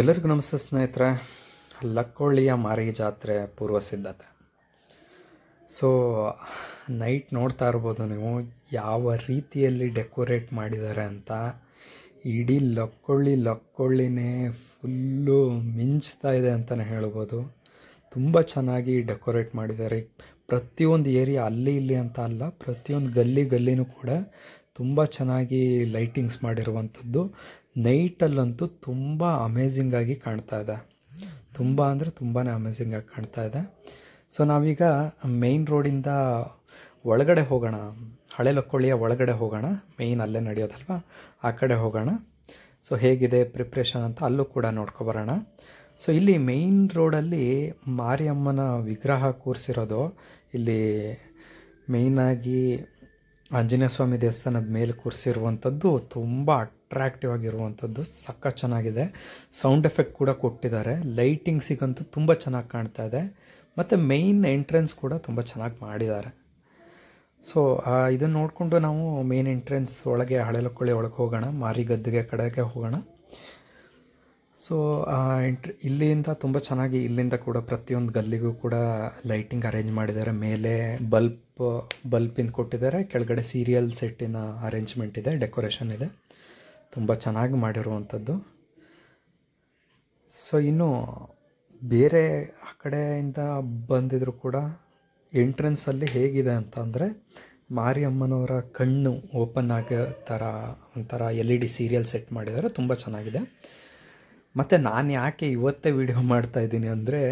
ಎಲ್ಲರಿಗೂ ನಮಸ್ತೆ ಸ್ನೇಹಿತರೆ ಲಕ್ಕೊಳ್ಳಿಯ ಮಾರಿ ಜಾತ್ರೆ ಪೂರ್ವ ಸಿದ್ಧತೆ ಸೊ ನೈಟ್ ನೋಡ್ತಾ ಇರ್ಬೋದು ನೀವು ಯಾವ ರೀತಿಯಲ್ಲಿ ಡೆಕೋರೇಟ್ ಮಾಡಿದ್ದಾರೆ ಅಂತ ಇಡೀ ಲಕ್ಕೊಳ್ಳಿ ಲಕ್ಕೊಳ್ಳಿನೇ ಫುಲ್ಲು ಮಿಂಚ್ತಾ ಇದೆ ಅಂತಲೇ ಹೇಳ್ಬೋದು ತುಂಬ ಚೆನ್ನಾಗಿ ಡೆಕೋರೇಟ್ ಮಾಡಿದ್ದಾರೆ ಪ್ರತಿಯೊಂದು ಏರಿಯಾ ಅಲ್ಲಿ ಇಲ್ಲಿ ಅಂತ ಅಲ್ಲ ಪ್ರತಿಯೊಂದು ಗಲ್ಲಿ ಗಲ್ಲಿನೂ ಕೂಡ ತುಂಬ ಚೆನ್ನಾಗಿ ಲೈಟಿಂಗ್ಸ್ ಮಾಡಿರುವಂಥದ್ದು ನೈಟಲ್ಲಂತೂ ತುಂಬ ಅಮೇಝಿಂಗಾಗಿ ಕಾಣ್ತಾ ಇದೆ ತುಂಬ ಅಂದರೆ ತುಂಬಾ ಅಮೇಝಿಂಗಾಗಿ ಕಾಣ್ತಾ ಇದೆ ಸೊ ನಾವೀಗ ಮೇಯ್ನ್ ರೋಡಿಂದ ಒಳಗಡೆ ಹೋಗೋಣ ಹಳೆ ಲಕ್ಕೊಳ್ಳಿಯ ಒಳಗಡೆ ಹೋಗೋಣ ಮೇಯ್ನ್ ಅಲ್ಲೇ ನಡೆಯೋದಲ್ವ ಆ ಕಡೆ ಹೋಗೋಣ ಸೊ ಹೇಗಿದೆ ಪ್ರಿಪ್ರೇಷನ್ ಅಂತ ಅಲ್ಲೂ ಕೂಡ ನೋಡ್ಕೊಬರೋಣ ಸೊ ಇಲ್ಲಿ ಮೇಯ್ನ್ ರೋಡಲ್ಲಿ ಮಾರಿಯಮ್ಮನ ವಿಗ್ರಹ ಕೂರಿಸಿರೋದು ಇಲ್ಲಿ ಮೇಯ್ನಾಗಿ ಆಂಜನೇಯ ಸ್ವಾಮಿ ದೇವಸ್ಥಾನದ ಮೇಲೆ ಕೂರಿಸಿರುವಂಥದ್ದು ತುಂಬ ಅಟ್ರ್ಯಾಕ್ಟಿವ್ ಆಗಿರುವಂಥದ್ದು ಸಕ್ಕ ಚೆನ್ನಾಗಿದೆ ಸೌಂಡ್ ಎಫೆಕ್ಟ್ ಕೂಡ ಕೊಟ್ಟಿದ್ದಾರೆ ಲೈಟಿಂಗ್ಸಿಗಂತೂ ತುಂಬ ಚೆನ್ನಾಗಿ ಕಾಣ್ತಾ ಇದೆ ಮತ್ತು ಮೇಯ್ನ್ ಎಂಟ್ರೆನ್ಸ್ ಕೂಡ ತುಂಬ ಚೆನ್ನಾಗಿ ಮಾಡಿದ್ದಾರೆ ಸೊ ಇದನ್ನು ನೋಡಿಕೊಂಡು ನಾವು ಮೇನ್ ಎಂಟ್ರೆನ್ಸ್ ಒಳಗೆ ಹಳೆಲಕೊಳ್ಳಿ ಒಳಗೆ ಹೋಗೋಣ ಮಾರಿಗದ್ದಿಗೆ ಕಡೆಗೆ ಹೋಗೋಣ ಸೊ ಎಂಟ್ರಿ ಇಲ್ಲಿಂದ ತುಂಬ ಚೆನ್ನಾಗಿ ಇಲ್ಲಿಂದ ಕೂಡ ಪ್ರತಿಯೊಂದು ಗಲ್ಲಿಗೂ ಕೂಡ ಲೈಟಿಂಗ್ ಅರೇಂಜ್ ಮಾಡಿದ್ದಾರೆ ಮೇಲೆ ಬಲ್ಪ್ ಬಲ್ಪಿಂದ ಕೊಟ್ಟಿದ್ದಾರೆ ಕೆಳಗಡೆ ಸೀರಿಯಲ್ ಸೆಟ್ಟಿನ ಅರೇಂಜ್ಮೆಂಟ್ ಇದೆ ಡೆಕೋರೇಷನ್ ಇದೆ ತುಂಬ ಚೆನ್ನಾಗಿ ಮಾಡಿರುವಂಥದ್ದು ಸೊ ಇನ್ನು ಬೇರೆ ಆ ಕಡೆಯಿಂದ ಬಂದಿದ್ರು ಕೂಡ ಎಂಟ್ರೆನ್ಸಲ್ಲಿ ಹೇಗಿದೆ ಅಂತ ಅಂದರೆ ಮಾರಿಯಮ್ಮನವರ ಕಣ್ಣು ಓಪನ್ ಆಗೋ ಥರ ಒಂಥರ L E D serial set ಮಾಡಿದ್ದಾರೆ ತುಂಬ ಚೆನ್ನಾಗಿದೆ ಮತ್ತು ನಾನು ಯಾಕೆ ಇವತ್ತೇ ವೀಡಿಯೋ ಮಾಡ್ತಾಯಿದ್ದೀನಿ ಅಂದರೆ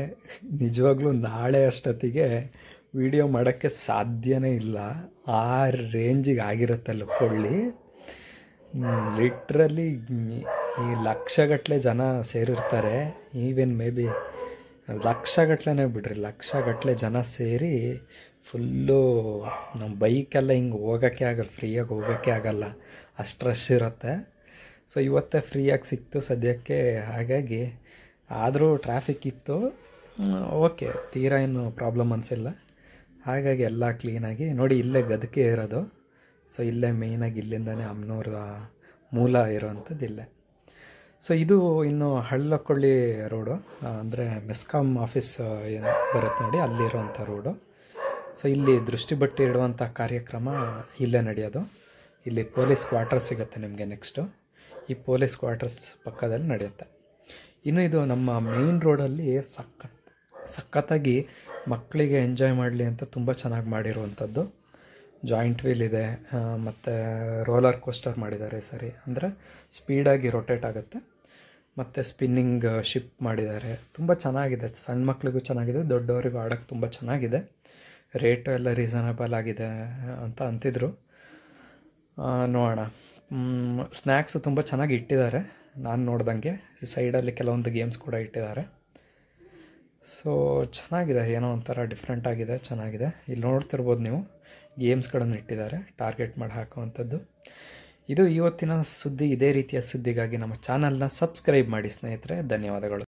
ನಿಜವಾಗ್ಲೂ ನಾಳೆ ಅಷ್ಟೊತ್ತಿಗೆ ವೀಡಿಯೋ ಮಾಡೋಕ್ಕೆ ಸಾಧ್ಯವೇ ಇಲ್ಲ ಆ ರೇಂಜಿಗೆ ಆಗಿರುತ್ತಲ್ಲ ಕೊಳ್ಳಿ ಲಿಟ್ರಲಿ ಈ ಲಕ್ಷಗಟ್ಟಲೆ ಜನ ಸೇರಿರ್ತಾರೆ ಈವೆನ್ ಮೇ ಬಿ ಲಕ್ಷಗಟ್ಲೆ ಬಿಡ್ರಿ ಲಕ್ಷಗಟ್ಟಲೆ ಜನ ಸೇರಿ ಫುಲ್ಲು ನಮ್ಮ ಬೈಕೆಲ್ಲ ಹಿಂಗೆ ಹೋಗೋಕ್ಕೆ ಆಗಲ್ಲ ಫ್ರೀಯಾಗಿ ಹೋಗೋಕ್ಕೆ ಆಗಲ್ಲ ಅಷ್ಟು ರಶ್ ಇರುತ್ತೆ ಸೊ ಇವತ್ತೇ ಫ್ರೀಯಾಗಿ ಸಿಕ್ತು ಸದ್ಯಕ್ಕೆ ಹಾಗಾಗಿ ಆದರೂ ಟ್ರಾಫಿಕ್ ಇತ್ತು ಓಕೆ ತೀರಾ ಏನು ಪ್ರಾಬ್ಲಮ್ ಅನಿಸಿಲ್ಲ ಹಾಗಾಗಿ ಎಲ್ಲ ಕ್ಲೀನಾಗಿ ನೋಡಿ ಇಲ್ಲೇ ಗದಕೆ ಇರೋದು ಸೊ ಇಲ್ಲೇ ಮೇಯ್ನಾಗಿ ಇಲ್ಲಿಂದನೇ ಅಮ್ನೂರ ಮೂಲ ಇರೋವಂಥದ್ದು ಇಲ್ಲೇ ಸೊ ಇದು ಇನ್ನು ಹಳ್ಳಕೊಳ್ಳಿ ರೋಡು ಅಂದರೆ ಮೆಸ್ಕಾಮ್ ಆಫೀಸ್ ಏನು ಬರುತ್ತೆ ನೋಡಿ ಅಲ್ಲಿರುವಂಥ ರೋಡು ಸೊ ಇಲ್ಲಿ ದೃಷ್ಟಿಬಟ್ಟಿ ಇಡುವಂಥ ಕಾರ್ಯಕ್ರಮ ಇಲ್ಲೇ ನಡೆಯೋದು ಇಲ್ಲಿ ಪೊಲೀಸ್ ಕ್ವಾರ್ಟರ್ ಸಿಗುತ್ತೆ ನಿಮಗೆ ನೆಕ್ಸ್ಟು ಈ ಪೊಲೀಸ್ ಕ್ವಾರ್ಟರ್ಸ್ ಪಕ್ಕದಲ್ಲಿ ನಡೆಯುತ್ತೆ ಇನ್ನು ಇದು ನಮ್ಮ ಮೇನ್ ರೋಡಲ್ಲಿ ಸಖತ್ ಸಖತ್ತಾಗಿ ಮಕ್ಕಳಿಗೆ ಎಂಜಾಯ್ ಮಾಡಲಿ ಅಂತ ತುಂಬ ಚೆನ್ನಾಗಿ ಮಾಡಿರುವಂಥದ್ದು ಜಾಯಿಂಟ್ ವೀಲ್ ಇದೆ ಮತ್ತು ರೋಲರ್ ಕೋಸ್ಟರ್ ಮಾಡಿದ್ದಾರೆ ಸರಿ ಅಂದರೆ ಸ್ಪೀಡಾಗಿ ರೊಟೇಟ್ ಆಗುತ್ತೆ ಮತ್ತು ಸ್ಪಿನ್ನಿಂಗ್ ಶಿಪ್ ಮಾಡಿದ್ದಾರೆ ತುಂಬ ಚೆನ್ನಾಗಿದೆ ಸಣ್ಣ ಮಕ್ಕಳಿಗೂ ಚೆನ್ನಾಗಿದೆ ದೊಡ್ಡವರಿಗೂ ಆಡೋಕ್ಕೆ ತುಂಬ ಚೆನ್ನಾಗಿದೆ ರೇಟು ಎಲ್ಲ ರೀಸನಬಲ್ ಆಗಿದೆ ಅಂತ ಅಂತಿದ್ರು ನೋಡೋಣ ಸ್ನ್ಯಾಕ್ಸು ತುಂಬ ಚೆನ್ನಾಗಿ ಇಟ್ಟಿದ್ದಾರೆ ನಾನು ನೋಡ್ದಂಗೆ ಸೈಡಲ್ಲಿ ಕೆಲವೊಂದು ಗೇಮ್ಸ್ ಕೂಡ ಇಟ್ಟಿದ್ದಾರೆ ಸೊ ಚೆನ್ನಾಗಿದೆ ಏನೋ ಒಂಥರ ಡಿಫ್ರೆಂಟ್ ಆಗಿದೆ ಚೆನ್ನಾಗಿದೆ ಇಲ್ಲಿ ನೋಡ್ತಿರ್ಬೋದು ನೀವು ಗೇಮ್ಸ್ಗಳನ್ನು ಇಟ್ಟಿದ್ದಾರೆ ಟಾರ್ಗೆಟ್ ಮಾಡಿ ಹಾಕುವಂಥದ್ದು ಇದು ಇವತ್ತಿನ ಸುದ್ದಿ ಇದೇ ರೀತಿಯ ಸುದ್ದಿಗಾಗಿ ನಮ್ಮ ಚಾನಲ್ನ ಸಬ್ಸ್ಕ್ರೈಬ್ ಮಾಡಿ ಸ್ನೇಹಿತರೆ ಧನ್ಯವಾದಗಳು